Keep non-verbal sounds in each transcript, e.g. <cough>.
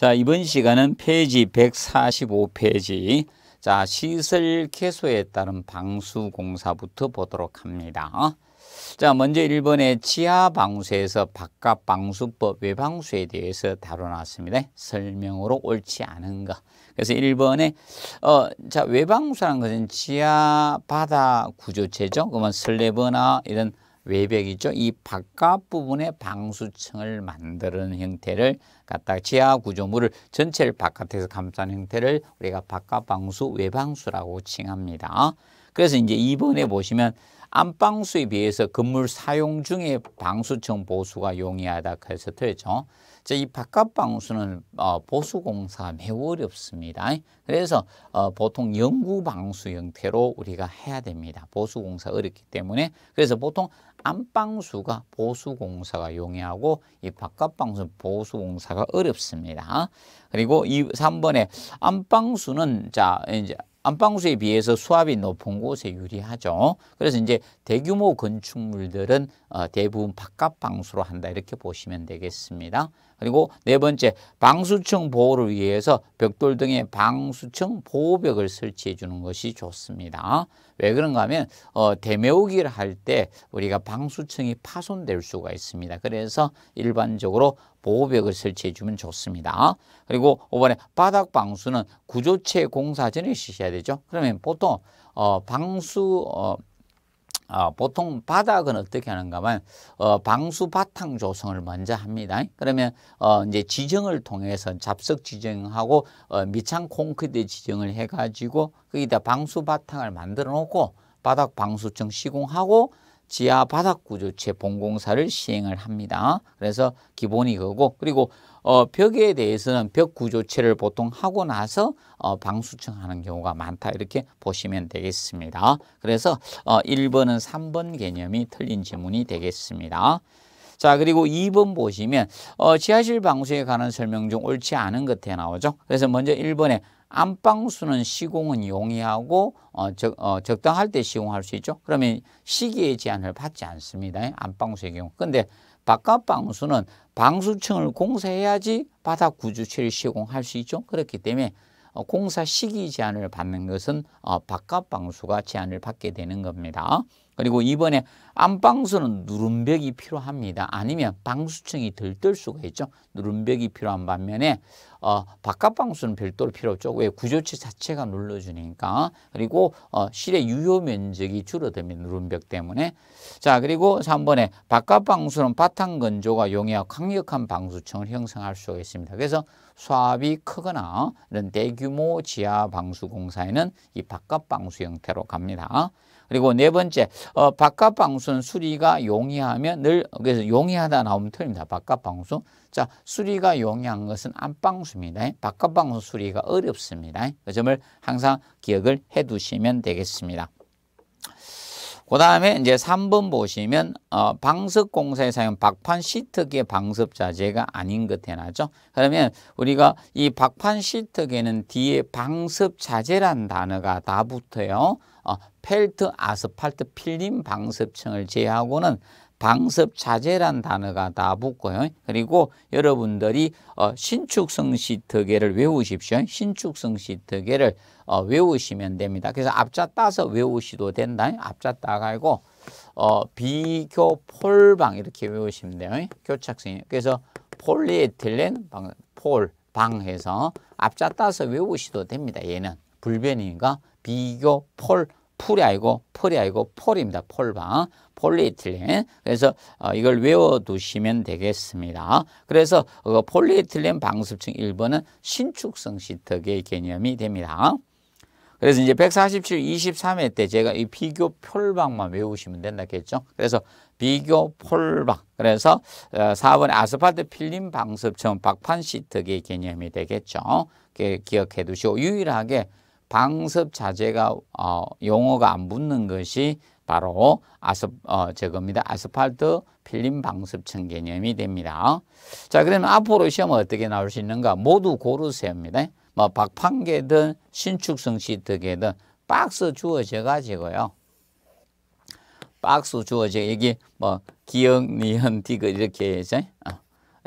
자, 이번 시간은 페이지 145페이지. 자, 시설 개소에 따른 방수 공사부터 보도록 합니다. 자, 먼저 1번에 지하 방수에서 바깥 방수법 외방수에 대해서 다뤄놨습니다. 설명으로 옳지 않은 것. 그래서 1번에 어, 자, 외방수라는 것은 지하 바다 구조체죠. 그러면 슬레버나 이런 외벽이죠. 이 바깥 부분에 방수층을 만드는 형태를 갖다 지하 구조물을 전체를 바깥에서 감싼 형태를 우리가 바깥 방수 외방수라고 칭합니다. 그래서 이제 이번에 보시면 안방수에 비해서 건물 사용 중에 방수층 보수가 용이하다 그래서 틀렸죠. 이 바깥 방수는 어, 보수공사 매우 어렵습니다. 그래서 어, 보통 연구 방수 형태로 우리가 해야 됩니다. 보수공사 어렵기 때문에 그래서 보통 안방수가 보수공사가 용이하고 이바깥방수 보수공사가 어렵습니다. 그리고 이 삼번에 안방수는 자 이제 안방수에 비해서 수압이 높은 곳에 유리하죠. 그래서 이제 대규모 건축물들은 어, 대부분 바깥 방수로 한다 이렇게 보시면 되겠습니다. 그리고 네 번째 방수층 보호를 위해서 벽돌 등의 방수층 보호벽을 설치해 주는 것이 좋습니다. 왜 그런가 하면 어, 대매우기를할 때 우리가 방수층이 파손될 수가 있습니다. 그래서 일반적으로 보호벽을 설치해 주면 좋습니다. 그리고 5번에 바닥 방수는 구조체 공사 전에 쓰셔야 되죠. 그러면 보통 어, 방수 어, 어, 보통 바닥은 어떻게 하는가면 어, 방수 바탕 조성을 먼저 합니다. 그러면 어, 이제 지정을 통해서 잡석 지정하고 어, 밑창 콘크리트 지정을 해가지고 거기다 방수 바탕을 만들어 놓고 바닥 방수층 시공하고 지하 바닥 구조체 본공사를 시행을 합니다. 그래서 기본이 그거고 그리고 어, 벽에 대해서는 벽 구조체를 보통 하고 나서 어, 방수층 하는 경우가 많다 이렇게 보시면 되겠습니다. 그래서 어, 1번은 3번 개념이 틀린 지문이 되겠습니다. 자 그리고 2번 보시면 어, 지하실 방수에 관한 설명 중 옳지 않은 것에 나오죠. 그래서 먼저 1번에 안방수는 시공은 용이하고 어, 적, 어, 적당할 때 시공할 수 있죠. 그러면 시기의 제한을 받지 않습니다. 안방수의 경우. 근데 바깥 방수는 방수층을 공사해야지 바닥 구조체를 시공할 수 있죠. 그렇기 때문에 어, 공사 시기 제한을 받는 것은 어, 바깥 방수가 제한을 받게 되는 겁니다. 그리고 이번에 안방수는 누름벽이 필요합니다. 아니면 방수층이 덜뜰 수가 있죠. 누름벽이 필요한 반면에 어, 바깥 방수는 별도로 필요 없죠. 왜? 구조체 자체가 눌러주니까. 그리고 어, 실의 유효 면적이 줄어듭니다. 누름벽 때문에. 자, 그리고 3번에 바깥 방수는 바탕 건조가 용이하고 강력한 방수층을 형성할 수가 있습니다. 그래서 수압이 크거나 이런 대규모 지하 방수 공사에는 이 바깥 방수 형태로 갑니다. 그리고 네 번째, 어, 바깥 방수는 수리가 용이하면 늘 그래서 용이하다 나오면 틀립니다. 바깥 방수. 자, 수리가 용이한 것은 안방수입니다. 바깥 방수 수리가 어렵습니다. 그 점을 항상 기억을 해 두시면 되겠습니다. 그 다음에 이제 3번 보시면 어, 방습공사에 사용 박판 시트기의 방습자재가 아닌 것 해놔죠. 그러면 우리가 이 박판 시트기는 뒤에 방습자재란 단어가 다 붙어요. 어, 펠트, 아스팔트, 필름 방습층을 제외하고는 방습자재란 단어가 다 붙고요. 그리고 여러분들이 어, 신축성 시트계를 외우십시오. 신축성 시트계를 어, 외우시면 됩니다. 그래서 앞자 따서 외우시도 된다. 앞자 따가지고 어, 비교폴방 이렇게 외우시면 돼요. 교착성이. 그래서 폴리에틸렌 방, 폴, 방 해서 앞자 따서 외우시도 됩니다. 얘는 불변이니까 비교 폴, 풀이 아니고 폴이 아니고 폴입니다. 폴방, 폴리에틸렌. 그래서 어, 이걸 외워두시면 되겠습니다. 그래서 그 폴리에틸렌 방습층 1번은 신축성 시트의 개념이 됩니다. 그래서 이제 147, 23회 때 제가 이 비교 폴방만 외우시면 된다겠죠. 그래서 비교 폴방. 그래서 4번 어, 아스팔트 필름 방습처럼 박판 시트의 개념이 되겠죠. 기억해 두시고 유일하게 방습 자재가 어, 용어가 안 붙는 것이 바로 아스 어, 저겁니다. 아스팔트 필름 방습층 개념이 됩니다. 자, 그러면 앞으로 시험은 어떻게 나올 수 있는가? 모두 고르세요입니다. 뭐 박판계든 신축성 시트에든 박스 주어져 가지고요. 박스 주어져 여기 뭐 기억, 니은, 디귿 이렇게 해서 어,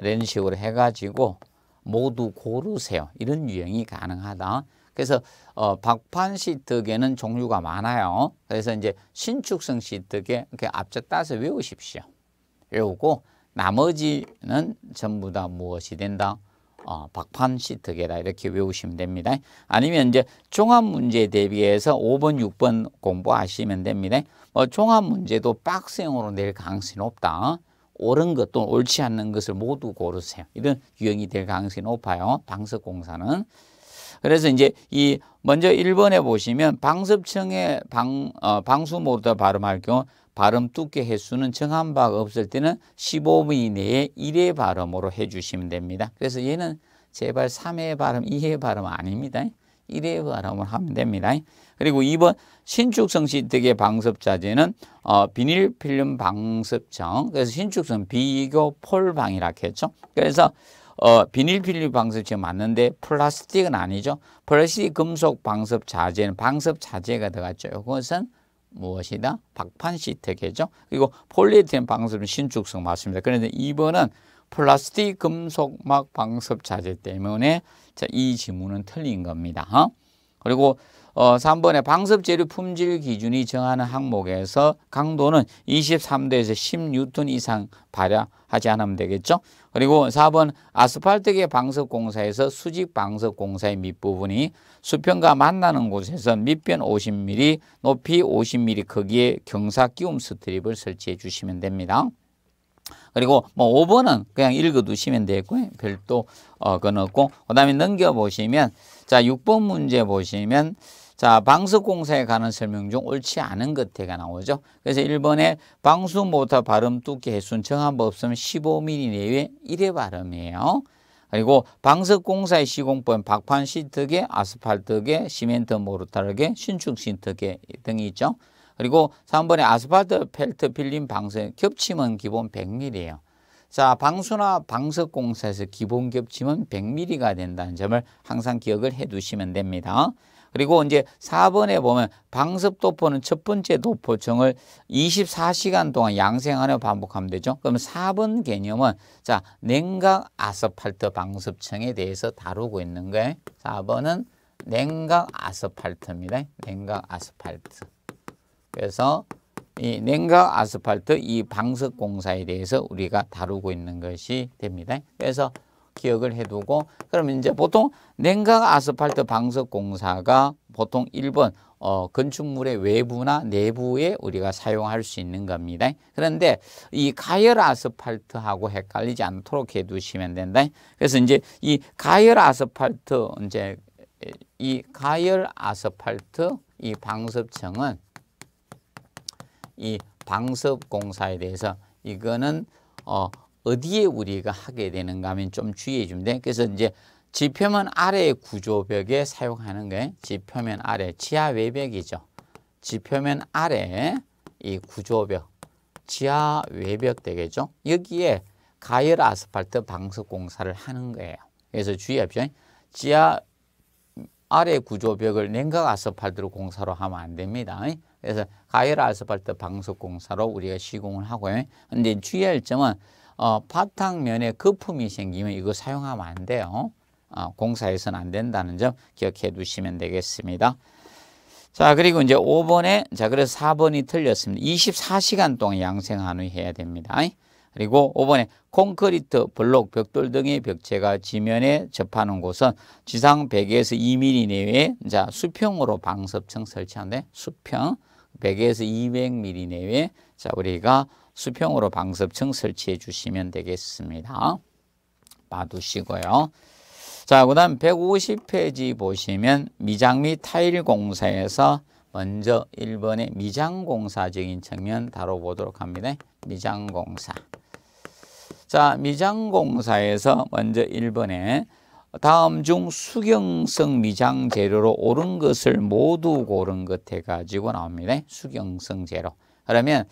이런 식으로 해가지고 모두 고르세요. 이런 유형이 가능하다. 그래서 어, 박판 시트계는 종류가 많아요. 그래서 이제 신축성 시트계 이렇게 앞서 따서 외우십시오. 외우고 나머지는 전부 다 무엇이 된다? 어, 박판 시트 계다 이렇게 외우시면 됩니다. 아니면 이제 종합 문제 대비해서 5번, 6번 공부하시면 됩니다. 뭐 종합 문제도 빡생으로 낼 가능성이 높다. 옳은 것 또는 옳지 않는 것을 모두 고르세요. 이런 유형이 될 가능성이 높아요. 방석공사는. 그래서 이제 이 먼저 1번에 보시면 방습청의 방, 어, 방수 모두 발음할 경우 발음 두께 횟수는 정한 바가 없을 때는 15분 이내에 1회 발음으로 해주시면 됩니다. 그래서 얘는 제발 3회 발음, 2회 발음 아닙니다. 1회 발음을 하면 됩니다. 그리고 2번 신축성 시트의 방습자재는 어, 비닐필름 방습정 그래서 신축성 비교 폴방이라 했죠. 그래서 어, 비닐필름 방습제 맞는데 플라스틱은 아니죠. 플라스틱 금속 방습자재는 방습자재가 들어갔죠. 이것은 무엇이다? 박판 시트계죠. 그리고 폴리에틸 방습 신축성 맞습니다. 그런데 2번은 플라스틱 금속막 방습 자재 때문에 자, 이 지문은 틀린 겁니다. 어? 그리고 어, 3번에 방습 재료 품질 기준이 정하는 항목에서 강도는 23도에서 10뉴턴 이상 발화하지 않으면 되겠죠. 그리고 4번 아스팔트계 방습 공사에서 수직 방습 공사의 밑부분이 수평과 만나는 곳에서 밑변 50mm, 높이 50mm 크기의 경사 끼움 스트립을 설치해 주시면 됩니다. 그리고 뭐 5번은 그냥 읽어두시면 되고요. 별도 어, 그건 고그 다음에 넘겨보시면 자 6번 문제 보시면 자, 방석공사에 관한 설명 중 옳지 않은 것대가 나오죠. 그래서 1번에 방수 모터 발음 두께 해순 정한 법선 15mm 내외 1회 발음이에요. 그리고 방석공사의 시공법은 박판 시트계, 아스팔트계, 시멘트 모르타르계, 신축 시트계 등이 있죠. 그리고 3번에 아스팔트, 펠트, 필름, 방석 겹침은 기본 100mm예요. 자, 방수나 방석 공사에서 기본 겹침은 100mm가 된다는 점을 항상 기억을 해 두시면 됩니다. 그리고 이제 4번에 보면 방습 도포는 첫 번째 도포층을 24시간 동안 양생하며 반복하면 되죠. 그럼 4번 개념은 자 냉각 아스팔트 방습층에 대해서 다루고 있는 거예요. 4번은 냉각 아스팔트입니다. 냉각 아스팔트. 그래서 이 냉각 아스팔트 이 방습 공사에 대해서 우리가 다루고 있는 것이 됩니다. 그래서 기억을 해두고 그러면 이제 보통 냉각 아스팔트 방석 공사가 보통 1번 어, 건축물의 외부나 내부에 우리가 사용할 수 있는 겁니다. 그런데 이 가열 아스팔트하고 헷갈리지 않도록 해두시면 된다. 그래서 이제 이 가열 아스팔트 이제 이 가열 아스팔트 이방석층은이방석 공사에 대해서 이거는 어, 어디에 우리가 하게 되는가 하면 좀 주의해 주면 돼. 그래서 이제 지표면 아래 구조벽에 사용하는 게 지표면 아래 지하 외벽이죠. 지표면 아래 이 구조벽 지하 외벽 되겠죠. 여기에 가열 아스팔트 방석 공사를 하는 거예요. 그래서 주의합시오. 지하 아래 구조벽을 냉각 아스팔트로 공사로 하면 안 됩니다. 그래서 가열 아스팔트 방석 공사로 우리가 시공을 하고요. 근데 주의할 점은 어, 바탕면에 거품이 생기면 이거 사용하면 안 돼요. 어, 공사해서는안 된다는 점 기억해 두시면 되겠습니다. 자, 그리고 이제 5번에, 자, 그래서 4번이 틀렸습니다. 24시간 동안 양생한후 해야 됩니다. 그리고 5번에 콘크리트, 블록, 벽돌 등의 벽체가 지면에 접하는 곳은 지상 100에서 2mm 내외에 자, 수평으로 방습층 설치한데 수평. 100에서 200mm 내외 자 우리가 수평으로 방습층 설치해 주시면 되겠습니다. 봐두시고요. 자, 그 다음 150페이지 보시면 미장 및 타일 공사에서 먼저 1번의 미장 공사적인 측면 다뤄보도록 합니다. 미장 공사. 자, 미장 공사에서 먼저 1번에 다음 중 수경성 미장 재료로 옳은 것을 모두 고른 것 해가지고 나옵니다. 수경성 재료. 그러면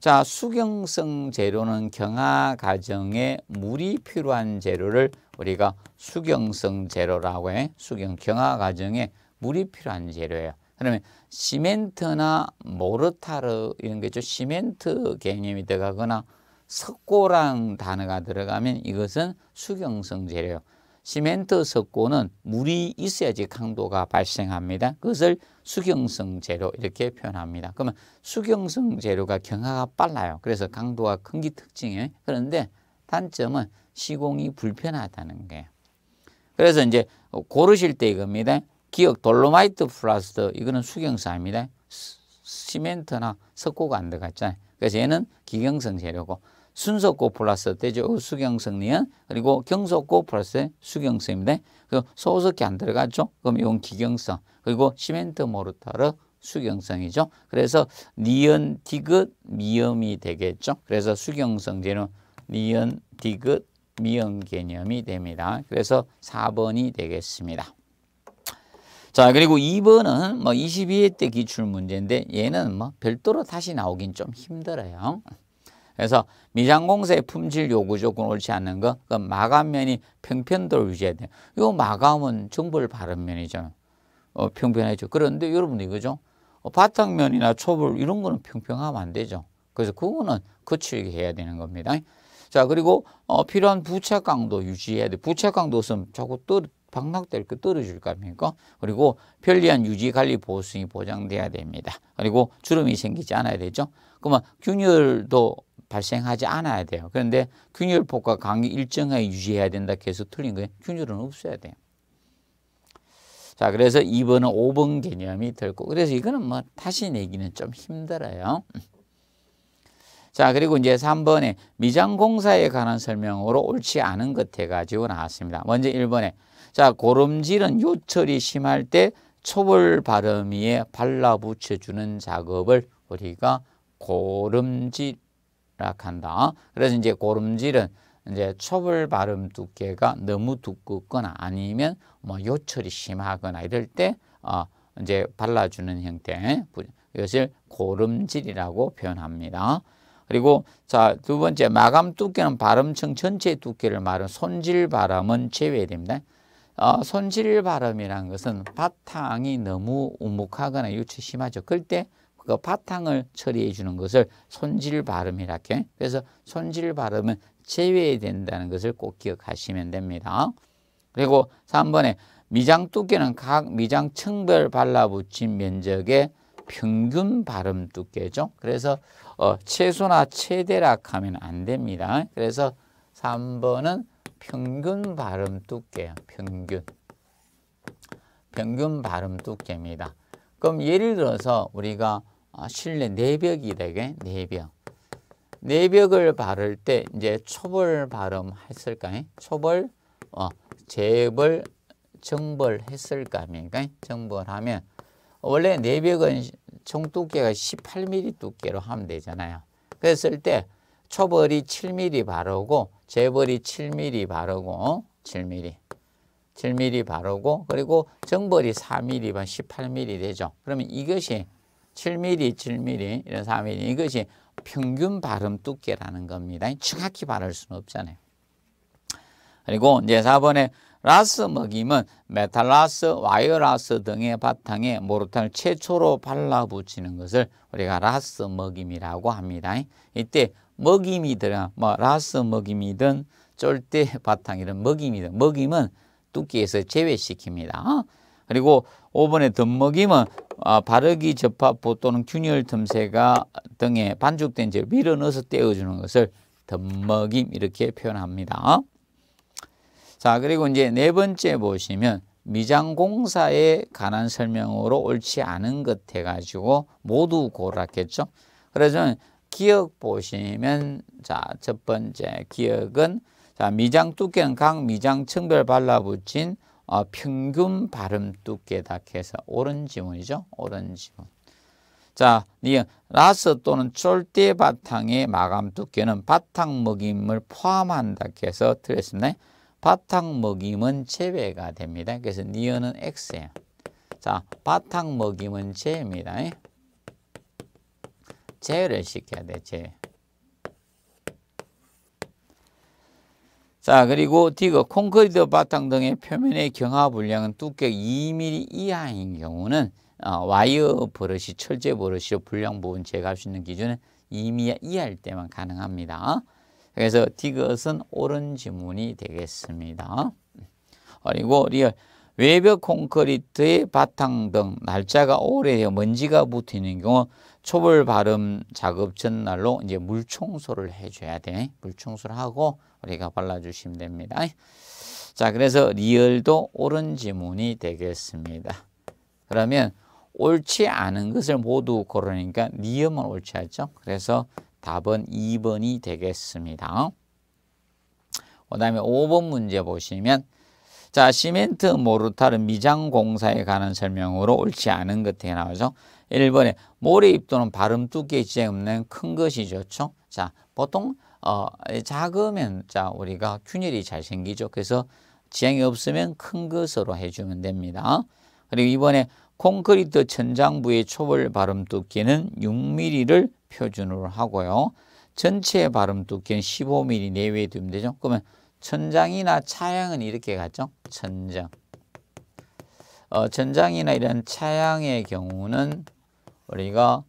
자 수경성 재료는 경화 과정에 물이 필요한 재료를 우리가 수경성 재료라고 해. 수경 경화 과정에 물이 필요한 재료예요. 그러면 시멘트나 모르타르 이런 게좀 시멘트 개념이 들어가거나 석고랑 단어가 들어가면 이것은 수경성 재료예요. 시멘트 석고는 물이 있어야지 강도가 발생합니다. 그것을 수경성 재료 이렇게 표현합니다. 그러면 수경성 재료가 경화가 빨라요. 그래서 강도가 큰 게 특징이에요. 그런데 단점은 시공이 불편하다는 거예요. 그래서 이제 고르실 때 이겁니다. 기억 돌로마이트 플라스터 이거는 수경사입니다. 시멘트나 석고가 안 들어갔잖아요. 그래서 얘는 기경성 재료고 순서고 플러스 되죠. 수경성리은 그리고 경속고 플러스 수경성입니다. 그 소속이 안 들어갔죠. 그럼 이건 기경성. 그리고 시멘트 모르타르 수경성이죠. 그래서 니은 디귿 미음이 되겠죠. 그래서 수경성 제는 니은 디귿 미음 개념이 됩니다. 그래서 4번이 되겠습니다. 자 그리고 2번은 뭐 22회 때 기출문제인데 얘는 뭐 별도로 다시 나오긴 좀 힘들어요. 그래서 미장공세의 품질 요구 조건 옳지 않는 거, 그 마감면이 평평도를 유지해야 돼요. 이 마감은 정벌 바른면이잖아 어, 평평해죠 그런데 여러분 이거죠. 어, 바탕면이나 초벌 이런 거는 평평하면 안 되죠. 그래서 그거는 거칠게 해야 되는 겁니다. 자 그리고 어, 필요한 부착 강도 유지해야 돼. 요부착 강도 없으면 자꾸 떨, 박락될 거 떨어질 거 아닙니까? 그리고 편리한 유지 관리 보수이 성 보장돼야 됩니다. 그리고 주름이 생기지 않아야 되죠. 그러면 균열도 발생하지 않아야 돼요. 그런데 균열폭과 강이 일정하게 유지해야 된다 계속 틀린 거예요. 균열은 없어야 돼요. 자, 그래서 2번은 5번 개념이 들고 그래서 이거는 뭐 다시 내기는 좀 힘들어요. 자, 그리고 이제 3번에 미장공사에 관한 설명으로 옳지 않은 것 해가지고 나왔습니다. 먼저 1번에 자, 고름질은 요철이 심할 때 초벌 바람이에 발라붙여주는 작업을 우리가 고름질 락한다. 그래서 이제 고름질은 이제 초벌 발음 두께가 너무 두껍거나 아니면 뭐 요철이 심하거나 이럴 때 어, 이제 발라주는 형태 이것을 고름질이라고 표현합니다. 그리고 자 두 번째 마감 두께는 발음층 전체 두께를 말하는 손질 발음은 제외됩니다. 어, 손질 발음이란 것은 바탕이 너무 우묵하거나 요철 심하죠. 그럴 때그 바탕을 처리해 주는 것을 손질 발음이라 해. 그래서 손질 발음은 제외된다는 것을 꼭 기억하시면 됩니다. 그리고 3번에 미장 두께는 각 미장 층별 발라붙인 면적의 평균 발음 두께죠. 그래서 어, 최소나 최대라 하면 안 됩니다. 그래서 3번은 평균 발음 두께예요. 평균. 평균 발음 두께입니다. 그럼 예를 들어서 우리가 어, 실내 내벽이 되게 내벽. 내벽을 바를 때 이제 초벌 발음 했을까요? 초벌, 어, 재벌, 정벌 했을까 정벌하면 원래 내벽은 총 두께가 18mm 두께로 하면 되잖아요. 그랬을 때 초벌이 7mm 바르고 재벌이 7mm 바르고 7mm 어? 7mm 바르고 그리고 정벌이 4mm 18mm 되죠. 그러면 이것이 7mm, 7mm, 이런 4mm 이것이 평균 발음 두께라는 겁니다. 정확히 바를 수는 없잖아요. 그리고 이제 4번에 라스 먹임은 메탈라스, 와이어라스 등의 바탕에 모르탄을 최초로 발라붙이는 것을 우리가 라스 먹임이라고 합니다. 이때 먹임이든 뭐 라스 먹임이든 쫄대 바탕이든 먹임이든 먹임은 두께에서 제외시킵니다. 어? 그리고 5번의 덧먹임은 아, 바르기 접합부 또는 균열 틈새가 등에 반죽된 재를 밀어 넣어서 떼어주는 것을 덤먹임 이렇게 표현합니다. 자 그리고 이제 네 번째 보시면 미장공사에 관한 설명으로 옳지 않은 것 해가지고 모두 고랐겠죠. 그래서 기억 보시면 자첫 번째 기억은 자 미장 두께는 각 미장 청별 발라붙인 어, 평균 발음도 두 깨닫해서 옳은 지문이죠. 옳은 지문. 자, 라스 또는 쫄대 바탕의 마감 두께는 바탕 먹임을 포함한다 해서 틀렸습니다. 바탕 먹임은 제외가 됩니다. 그래서 니은은 X예요. 자, 바탕 먹임은 제입니다. 예? 제를 시켜야 돼, 제. 자 그리고 디그 콘크리트 바탕 등의 표면의 경화 분량은 두께 2mm 이하인 경우는 어, 와이어 버릇이 철제 버릇이로 분량 부분 제거할 수 있는 기준은 2mm 이하일 때만 가능합니다. 그래서 디귿은 옳은 지문이 되겠습니다. 그리고 리얼 외벽 콘크리트의 바탕 등 날짜가 오래되어 먼지가 붙어 있는 경우 초벌 발음 작업 전날로 이제 물 청소를 해줘야 돼. 물 청소를 하고 우리가 발라주시면 됩니다. 자, 그래서 리얼도 옳은 지문이 되겠습니다. 그러면 옳지 않은 것을 모두 고르니까 니음은 옳지 않죠? 그래서 답은 2번이 되겠습니다. 그 다음에 5번 문제 보시면 자, 시멘트 모르타르 미장 공사에 관한 설명으로 옳지 않은 것에 나오죠. 1번에 모래 입도는 발음 두께 지에 없는 큰 것이 좋죠. 자, 보통 어, 작으면 자 우리가 균열이 잘 생기죠. 그래서 지향이 없으면 큰 것으로 해주면 됩니다. 그리고 이번에 콘크리트 천장 부의 초벌 발음 두께는 6mm를 표준으로 하고요. 전체 발음 두께는 15mm 내외에 두면 되죠. 그러면 천장이나 차양은 이렇게 갔죠. 천장. 어, 천장이나 이런 차양의 경우는 우리가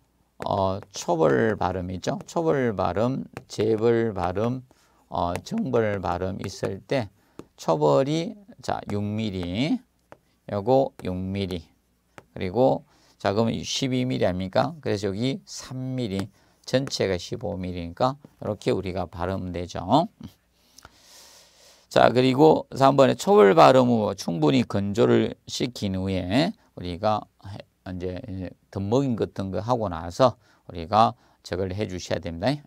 어, 초벌 발음이죠. 초벌 발음, 재벌 발음, 어, 정벌 발음 있을 때 초벌이 자 6mm, 요거 6mm, 그리고 자 그럼 러 12mm 아닙니까? 그래서 여기 3mm, 전체가 15mm니까 이렇게 우리가 발음되죠. 자 그리고 3번에 초벌 발음으로 충분히 건조를 시킨 후에 우리가 이제 덤먹인 같은 거 하고 나서 우리가 저걸 해 주셔야 됩니다. 예.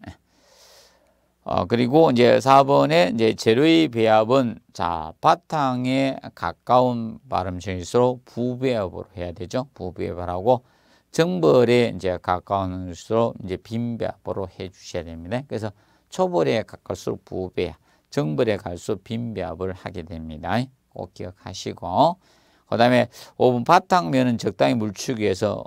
어, 그리고 이제 4번에 이제 재료의 배합은 자, 바탕에 가까운 발음층수록 부배합으로 해야 되죠. 부배합하고 정벌에 이제 가까운수록 이제 빈배합으로 해 주셔야 됩니다. 그래서 초벌에 가까울수록 부배합, 정벌에 갈수록 빈배합을 하게 됩니다. 꼭 기억하시고 그 다음에 오븐 바탕면은 적당히 물추기 위 해서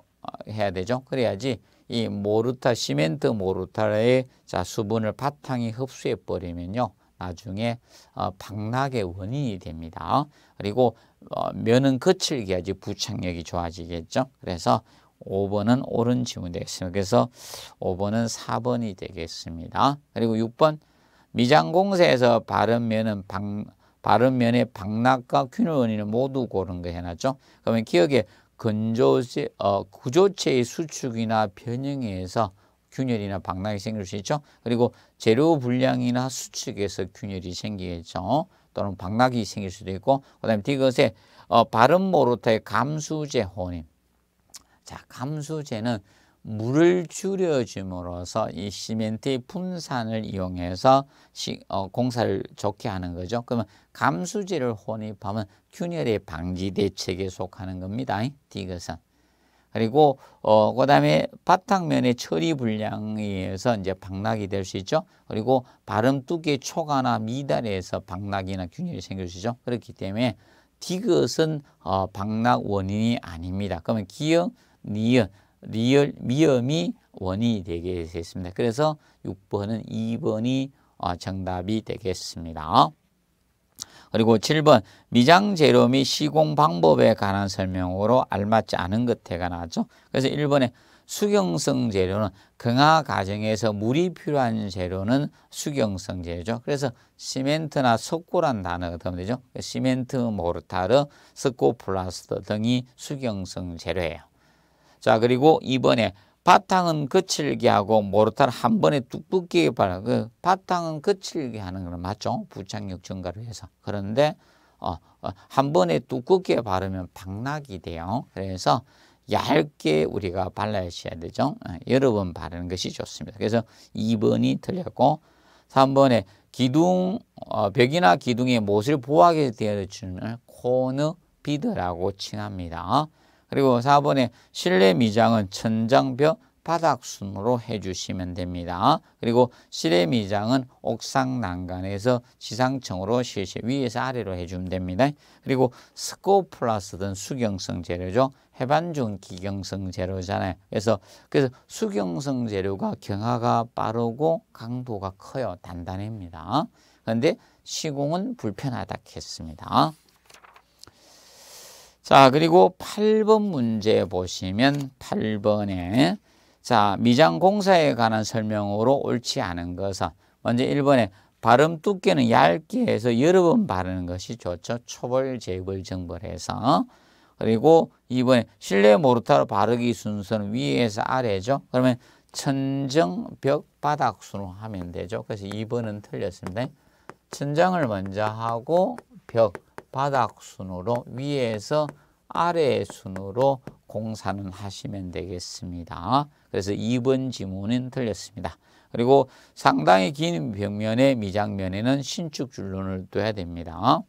해야 되죠. 그래야지 이 모르타, 시멘트 모르타의 자, 수분을 바탕이 흡수해 버리면요. 나중에 어, 박락의 원인이 됩니다. 그리고 어, 면은 거칠게 하지 부착력이 좋아지겠죠. 그래서 5번은 옳은 지문 되겠습니다. 그래서 5번은 4번이 되겠습니다. 그리고 6번 미장공세에서 바른 면은 방, 바른면에 박락과 균의 원인을 모두 고른 거 해놨죠. 그러면 기억에 건조체, 어, 구조체의 수축이나 변형에 서 균열이나 박락이 생길 수 있죠. 그리고 재료 분량이나 수축에서 균열이 생기겠죠. 또는 박락이 생길 수도 있고 그다음에 디귿에 어, 바른 모로타의 감수제 혼임. 자, 감수제는 물을 줄여줌으로써 이 시멘트의 분산을 이용해서 시, 어, 공사를 좋게 하는 거죠. 그러면 감수제를 혼입하면 균열의 방지 대책에 속하는 겁니다. 디귿은. 그리고 어, 그다음에 바탕면의 처리 불량에 의해서 이제 박락이 될 수 있죠. 그리고 발음 두께 초과나 미달에서 박락이나 균열이 생길 수 있죠. 그렇기 때문에 디귿은 어, 박락 원인이 아닙니다. 그러면 기역, 니은 리얼 미염이 원인이 되게 되겠습니다 그래서 6번은 2번이 어, 정답이 되겠습니다. 그리고 7번 미장 재료 및 시공 방법에 관한 설명으로 알맞지 않은 것태가 나왔죠. 그래서 1번에 수경성 재료는 경화 과정에서 물이 필요한 재료는 수경성 재료죠. 그래서 시멘트나 석고란 단어가 되면 되죠. 시멘트, 모르타르, 석고, 플라스터 등이 수경성 재료예요. 자 그리고 이번에 바탕은 거칠게 하고 모르타를 한 번에 뚝껍게 발라. 그 바탕은 거칠게 하는 거는 맞죠? 부착력 증가를 해서. 그런데 어, 어, 한 번에 두껍게 바르면 박락이 돼요. 그래서 얇게 우리가 발라주셔야 되죠. 어, 여러 번 바르는 것이 좋습니다. 그래서 2번이 틀렸고 3번에 기둥 어, 벽이나 기둥의 못을 보호하게 되어주는 코너 비드라고 칭합니다. 그리고 4번에 실내 미장은 천장벽 바닥순으로 해주시면 됩니다. 그리고 실내 미장은 옥상 난간에서 지상층으로 실시 위에서 아래로 해주면 됩니다. 그리고 스코플라스든 수경성 재료죠. 해반중 기경성 재료잖아요. 그래서 그래서 수경성 재료가 경화가 빠르고 강도가 커요. 단단합니다. 그런데 시공은 불편하다 했습니다. 자, 그리고 8번 문제 보시면 8번에 자, 미장 공사에 관한 설명으로 옳지 않은 것은 먼저 1번에 발음 두께는 얇게 해서 여러 번 바르는 것이 좋죠. 초벌, 재벌, 정벌해서. 그리고 2번에 실내 모르타로 바르기 순서는 위에서 아래죠. 그러면 천정, 벽, 바닥 순으로 하면 되죠. 그래서 2번은 틀렸습니다. 천장을 먼저 하고 벽, 바닥 순으로 위에서 아래 순으로 공사는 하시면 되겠습니다. 그래서 2번 지문은 틀렸습니다. 그리고 상당히 긴 벽면의 미장면에는 신축 줄눈을 둬야 됩니다.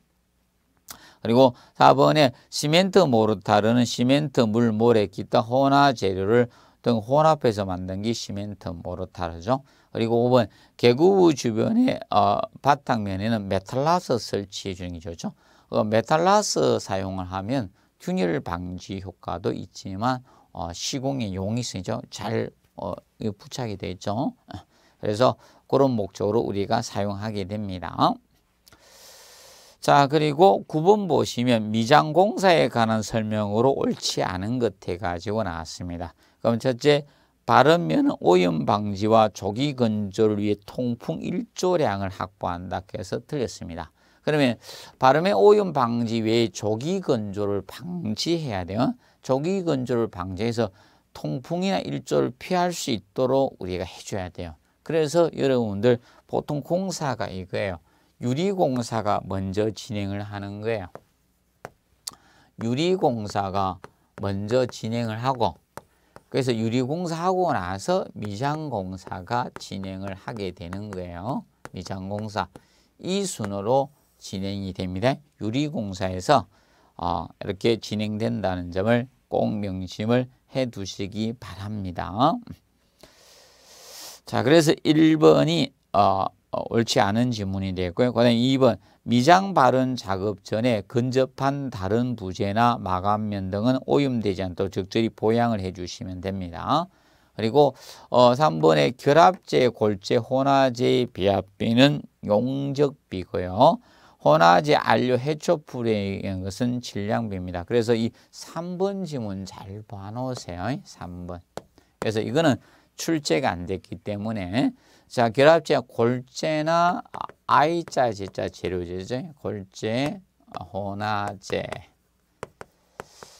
그리고 4번에 시멘트 모르타르는 시멘트, 물, 모래, 기타 혼화 재료를 등 혼합해서 만든 게 시멘트 모르타르죠. 그리고 5번 개구부 주변의 어, 바탕면에는 메탈라서 설치해 주는 게 좋죠. 어, 메탈라스 사용을 하면 균열 방지 효과도 있지만 어, 시공의 용이성이죠. 잘 어, 부착이 되죠. 그래서 그런 목적으로 우리가 사용하게 됩니다. 자 그리고 9번 보시면 미장공사에 관한 설명으로 옳지 않은 것 해가지고 나왔습니다. 그럼 첫째 바르면 오염 방지와 조기 건조를 위해 통풍 일조량을 확보한다 해서 틀렸습니다. 그러면 발음의 오염 방지 외에 조기 건조를 방지해야 돼요. 조기 건조를 방지해서 통풍이나 일조를 피할 수 있도록 우리가 해줘야 돼요. 그래서 여러분들 보통 공사가 이거예요. 유리공사가 먼저 진행을 하는 거예요. 유리공사가 먼저 진행을 하고 그래서 유리공사하고 나서 미장공사가 진행을 하게 되는 거예요. 미장공사. 이 순으로 진행이 됩니다. 유리공사에서 어, 이렇게 진행된다는 점을 꼭 명심을 해 두시기 바랍니다. 자, 그래서 1번이 어, 어, 옳지 않은 지문이 되었고요. 그 다음에 2번 미장 발언 작업 전에 근접한 다른 부재나 마감면 등은 오염되지 않도록 적절히 보양을 해주시면 됩니다. 그리고 어, 3번에 결합제, 골재, 혼화제의 합비는 용적비고요. 혼하지 안료 해초 불행한 것은 질량비입니다. 그래서 이 3번 지문 잘 봐놓으세요. 3번. 그래서 이거는 출제가 안 됐기 때문에 자 결합제 골제나 I자 제자 재료제죠. 골제, 혼화제.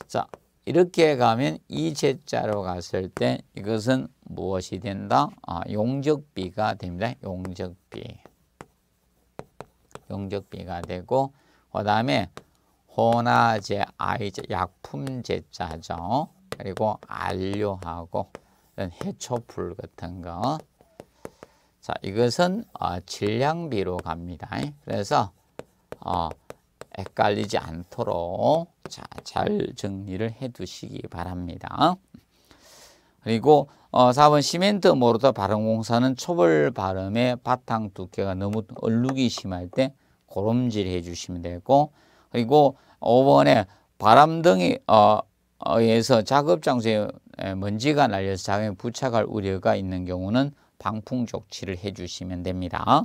자 이렇게 가면 이 제자로 갔을 때 이것은 무엇이 된다? 아, 용적비가 됩니다. 용적비. 용적비가 되고 그 다음에 혼화제, 아이제, 약품제자죠. 그리고 안료하고 해초풀 같은 거. 자, 이것은 어, 질량비로 갑니다. 그래서 어, 헷갈리지 않도록 자, 잘 정리를 해 두시기 바랍니다. 그리고 어, 4번 시멘트 모르터 발음공사는 초벌 발음의 바탕 두께가 너무 얼룩이 심할 때 고름질 해주시면 되고 그리고 5번에 바람등이 어, 어, 에서 작업 장소에 먼지가 날려서 작업에 부착할 우려가 있는 경우는 방풍 조치를 해주시면 됩니다.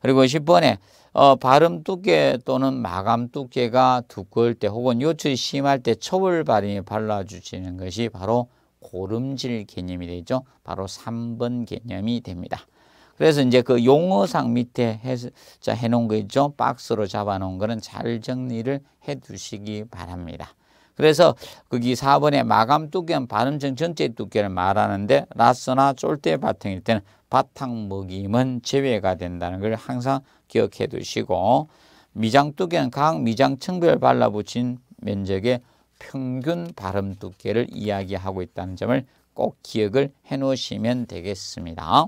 그리고 10번에 어, 발음 두께 또는 마감 두께가 두꺼울 때 혹은 요철이 심할 때 초벌 발음에 발라주시는 것이 바로 고름질 개념이 되죠. 바로 3번 개념이 됩니다. 그래서 이제 그 용어상 밑에 해, 서 해놓은 거 있죠. 박스로 잡아놓은 거는 잘 정리를 해 두시기 바랍니다. 그래서 거기 4번에 마감 두께는 발음증 전체 두께를 말하는데 라스나 쫄대 바탕일 때는 바탕 먹임은 제외가 된다는 걸 항상 기억해 두시고 미장 두께는 각 미장 청별 발라붙인 면적의 평균 발음 두께를 이야기하고 있다는 점을 꼭 기억을 해 놓으시면 되겠습니다.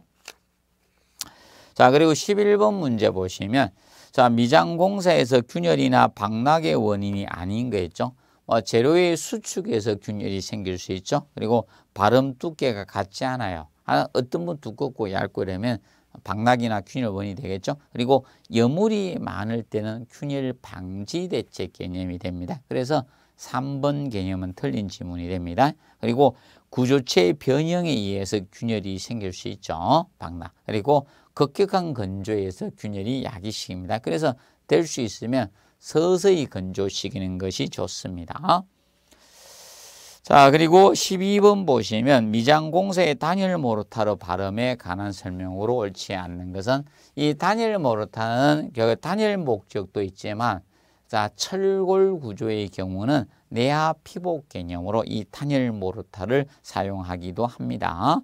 자, 그리고 11번 문제 보시면 자, 미장공사에서 균열이나 박락의 원인이 아닌 거있죠 어, 뭐 재료의 수축에서 균열이 생길 수 있죠. 그리고 발음 두께가 같지 않아요. 아, 어떤 분 두껍고 얇고 이러면 박락이나 균열 원이 되겠죠. 그리고 여물이 많을 때는 균열 방지 대책 개념이 됩니다. 그래서 3번 개념은 틀린 지문이 됩니다. 그리고 구조체의 변형에 의해서 균열이 생길 수 있죠. 박락. 그리고 급격한 건조에서 균열이 약이 식입니다. 그래서 될 수 있으면 서서히 건조시키는 것이 좋습니다. 자 그리고 12번 보시면 미장공사의 단일 모르타로 발음에 관한 설명으로 옳지 않는 것은 이 단일 모르타는 결국 단일 목적도 있지만 자 철골 구조의 경우는 내하 피복 개념으로 이 단일 모르타를 사용하기도 합니다.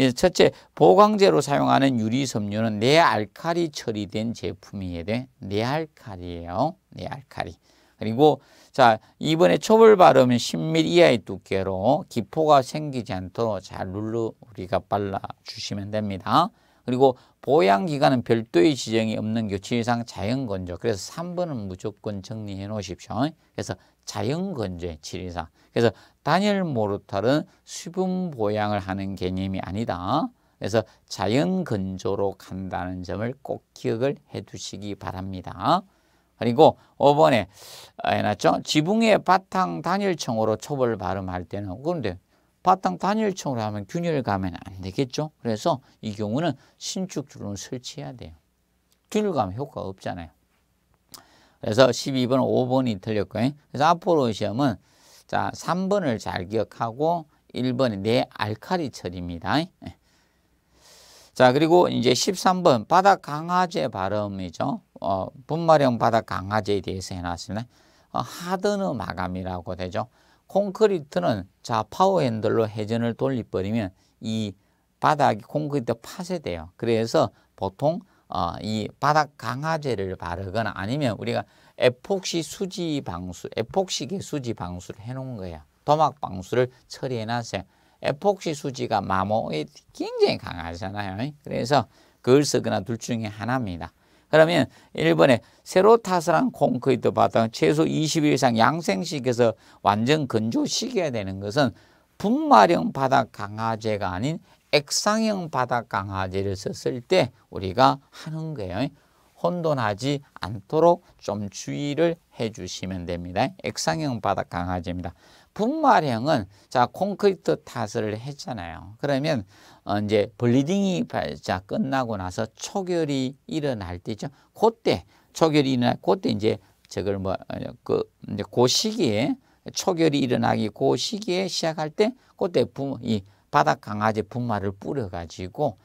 예, 첫째, 보강제로 사용하는 유리섬유는 네알칼리 처리된 제품이에요. 네알칼리예요. 네알칼리. 그리고 자 이번에 초벌 바르면 10mm 이하의 두께로 기포가 생기지 않도록 잘 눌러 우리가 발라 주시면 됩니다. 그리고 보양 기간은 별도의 지정이 없는 규칙상 자연건조. 그래서 3번은 무조건 정리해 놓으십시오. 그래서 자연건조의 7이상. 그래서 단열 모르탈은 수분 보양을 하는 개념이 아니다. 그래서 자연건조로 간다는 점을 꼭 기억을 해 두시기 바랍니다. 그리고 5번에 아, 해놨죠. 지붕의 바탕 단열청으로 초벌 발음할 때는 그런데 바탕 단열층으로 하면 균열 가면 안 되겠죠. 그래서 이 경우는 신축줄은 설치해야 돼요. 균열 가면 효과가 없잖아요. 그래서 12번, 5번이 틀렸고요. 그래서 앞으로 시험은 자 3번을 잘 기억하고 1번이 내 알칼리 처리입니다. 예. 자 그리고 이제 13번 바닥 강화제 발음이죠. 어, 분말형 바닥 강화제에 대해서 해놨습니다. 어, 하드너 마감이라고 되죠. 콘크리트는 자 파워 핸들로 회전을 돌리버리면이 바닥이 콘크리트 파쇄돼요. 그래서 보통 어, 이 바닥 강화제를 바르거나 아니면 우리가 에폭시 수지 방수, 에폭시계 수지 방수를 해놓은 거예요. 도막 방수를 처리해놨어요. 에폭시 수지가 마모에 굉장히 강하잖아요. 그래서 그걸 쓰거나 둘 중에 하나입니다. 그러면 일본에 새로 타설한 콘크리트 바닥 최소 20일 이상 양생식에서 완전 건조시켜야 되는 것은 분말형 바닥 강화제가 아닌 액상형 바닥 강화제를 썼을 때 우리가 하는 거예요. 혼돈하지 않도록 좀 주의를 해 주시면 됩니다. 액상형 바닥 강화제입니다. 분말형은 자 콘크리트 타설을 했잖아요. 그러면 어, 이제 블리딩이 발자 끝나고 나서 초결이 일어날 때죠. 그때 초결이 일어날 그때 이제 저걸 뭐그 어, 이제 그 시기에 초결이 일어나기 그 시기에 시작할 때 그때 부이 바닥 강아지 분말을 뿌려 가지고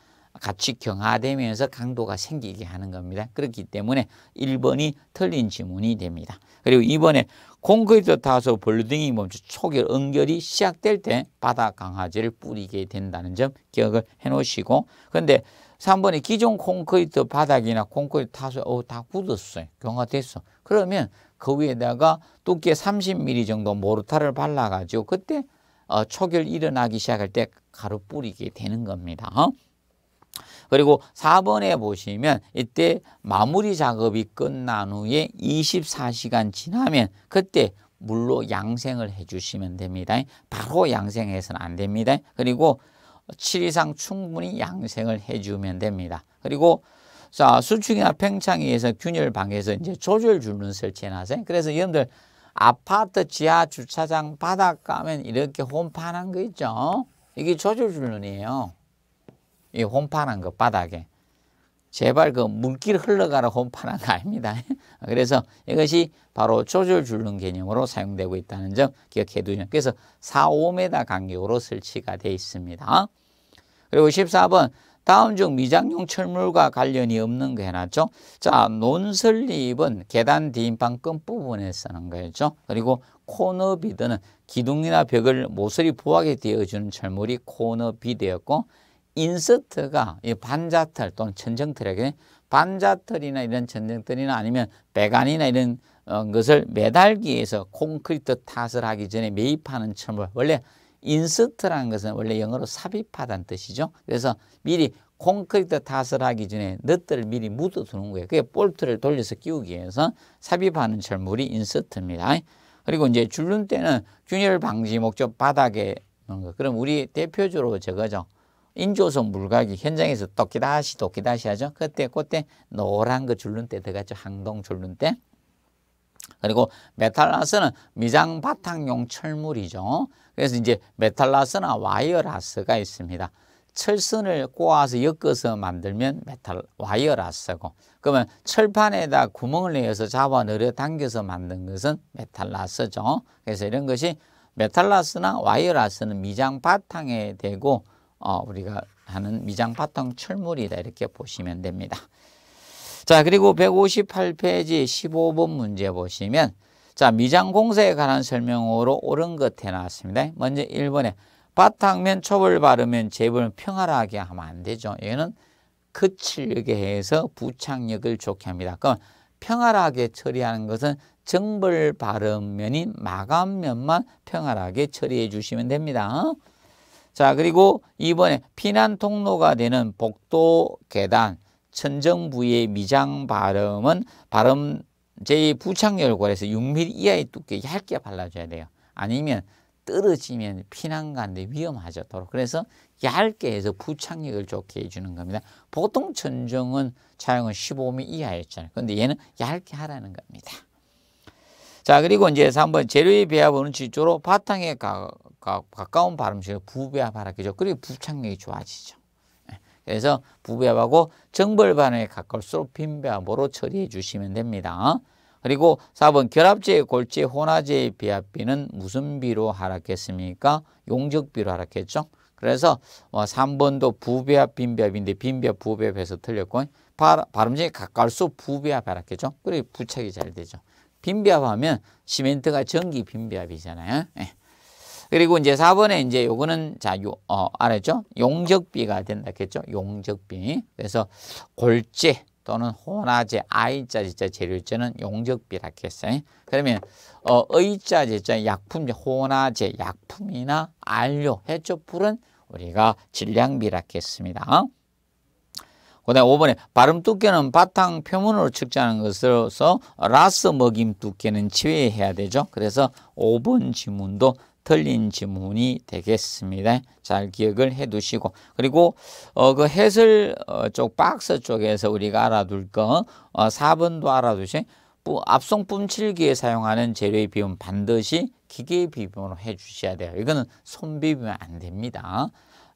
같이 경화되면서 강도가 생기게 하는 겁니다. 그렇기 때문에 1번이 틀린 지문이 됩니다. 그리고 2번에 콘크리트 타서 벌등이 멈춰 초결 응결이 시작될 때 바다 강화제를 뿌리게 된다는 점 기억을 해놓으시고 그런데 3번에 기존 콘크리트 바닥이나 콘크리트 타서 어, 다 굳었어요. 경화됐어. 그러면 그 위에다가 두께 30mm 정도 모르타를 발라가지고 그때 어, 초결 일어나기 시작할 때 가루 뿌리게 되는 겁니다. 어? 그리고 4번에 보시면 이때 마무리 작업이 끝난 후에 24시간 지나면 그때 물로 양생을 해주시면 됩니다. 바로 양생해서는 안 됩니다. 그리고 7 이상 충분히 양생을 해주면 됩니다. 그리고 자 수축이나 팽창에 의해서 균열 방해해서 이제 조절 주는 설치해놨어요. 그래서 여러분들 아파트 지하 주차장 바닥 가면 이렇게 홈파는 거 있죠. 이게 조절 주는이에요 이 혼판한 거 그 바닥에 제발 그 물길 흘러가라 혼판한 거 아닙니다. <laughs> 그래서 이것이 바로 조절 줄는 개념으로 사용되고 있다는 점 기억해 두죠. 그래서 4, 5m 간격으로 설치가 되어 있습니다. 그리고 14번 다음 중 미장용 철물과 관련이 없는 거 해놨죠. 자, 논설립은 계단 뒤인방 끝부분에 쓰는 거였죠. 그리고 코너 비드는 기둥이나 벽을 모서리 부하게 되어주는 철물이 코너 비드였고 인서트가 이 반자털 또는 천정털에게 반자털이나 이런 천정털이나 아니면 배관이나 이런 어, 것을 매달기 위해서 콘크리트 탓을 하기 전에 매입하는 첨을 원래 인서트라는 것은 원래 영어로 삽입하다는 뜻이죠. 그래서 미리 콘크리트 탓을 하기 전에 넛들을 미리 묻어두는 거예요. 그게 볼트를 돌려서 끼우기 위해서 삽입하는 철물이 인서트입니다. 그리고 이제 줄눈대는 균열 방지 목적 바닥에 그럼 우리 대표적으로 저거죠. 인조성 물각이 현장에서 도끼다시 도끼다시 하죠. 그때 그때 노란 거줄는때들어가죠 그 항동 줄는 때. 그리고 메탈라스는 미장 바탕용 철물이죠. 그래서 이제 메탈라스나 와이어라스가 있습니다. 철선을 꼬아서 엮어서 만들면 메탈 와이어라스고 그러면 철판에다 구멍을 내어서 잡아 넣어 당겨서 만든 것은 메탈라스죠. 그래서 이런 것이 메탈라스나 와이어라스는 미장 바탕에 대고 어, 우리가 하는 미장 바탕 철물이다 이렇게 보시면 됩니다. 자 그리고 158페이지 15번 문제 보시면 자 미장공세에 관한 설명으로 옳은 것 해놨습니다. 먼저 1번에 바탕면 촉을 바르면 재분을 평활하게 하면 안 되죠. 얘는 그칠게 해서 부착력을 좋게 합니다. 그럼 평활하게 처리하는 것은 정벌 바르면이 마감면만 평활하게 처리해 주시면 됩니다. 자, 그리고 이번에 피난 통로가 되는 복도 계단 천정 부의 미장 발음은 발음 제 부착열 골에서 6mm 이하의 두께 얇게 발라줘야 돼요. 아니면 떨어지면 피난 간데 위험하죠. 도로. 그래서 얇게 해서 부착력을 좋게 해주는 겁니다. 보통 천정은 차용은 15mm 이하였잖아요. 그런데 얘는 얇게 하라는 겁니다. 자, 그리고 이제 3번 재료의 배합은 실제로 바탕에 가, 가, 가까운 발음식을 부배합하라 그죠. 그리고 부착력이 좋아지죠. 예. 그래서 부배합하고 정벌 반응에 가까울수록 빈배합으로 처리해 주시면 됩니다. 그리고 4번 결합제의 골재 혼화제의 배합비는 무슨 비로 하락했습니까? 용적비로 하락했죠. 그래서 3번도 어, 부배합 빈배합인데 빈배합 부배합에서 틀렸고 발음식에 가까울수록 부배합 하락했죠. 그리고 부착이 잘 되죠. 빈비압하면 시멘트가 전기 빈비압이잖아요. 예. 그리고 이제 4번에 이제 요거는 자, 요, 어, 알았죠? 용적비가 된다겠죠? 용적비. 그래서 골재 또는 혼화재, I자 제자 재료제는 용적비라 했어요. 그러면 어, 의자 제자 약품 혼화재, 약품이나 안료, 해초풀은 우리가 질량비라 했습니다. 그 다음에 5번에 발음 두께는 바탕 표면으로 측정하는 것으로서 라스 먹임 두께는 치외해야 되죠. 그래서 5번 지문도 틀린 지문이 되겠습니다. 잘 기억을 해 두시고 그리고 어, 그 해설 어, 쪽 박스 쪽에서 우리가 알아둘 거 어, 4번도 알아두시 압송 뿜칠기에 사용하는 재료의 비움 반드시 기계 비움으로 해 주셔야 돼요. 이거는 손 비비면 안 됩니다.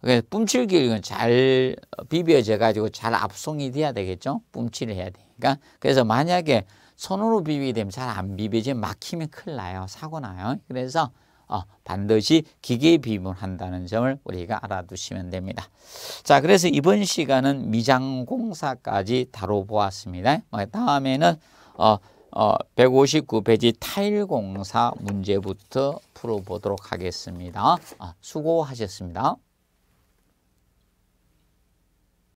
그러니까 뿜칠기를 잘 비벼져 가지고 잘 압송이 돼야 되겠죠. 뿜칠을 해야 되니까. 그러니까 그래서 만약에 손으로 비비게 되면 잘 안 비벼지면 막히면 큰일 나요. 사고 나요. 그래서 어, 반드시 기계 비빔 한다는 점을 우리가 알아두시면 됩니다. 자, 그래서 이번 시간은 미장공사까지 다뤄보았습니다. 어, 다음에는 어, 어, 159페이지 타일공사 문제부터 풀어보도록 하겠습니다. 어, 수고하셨습니다.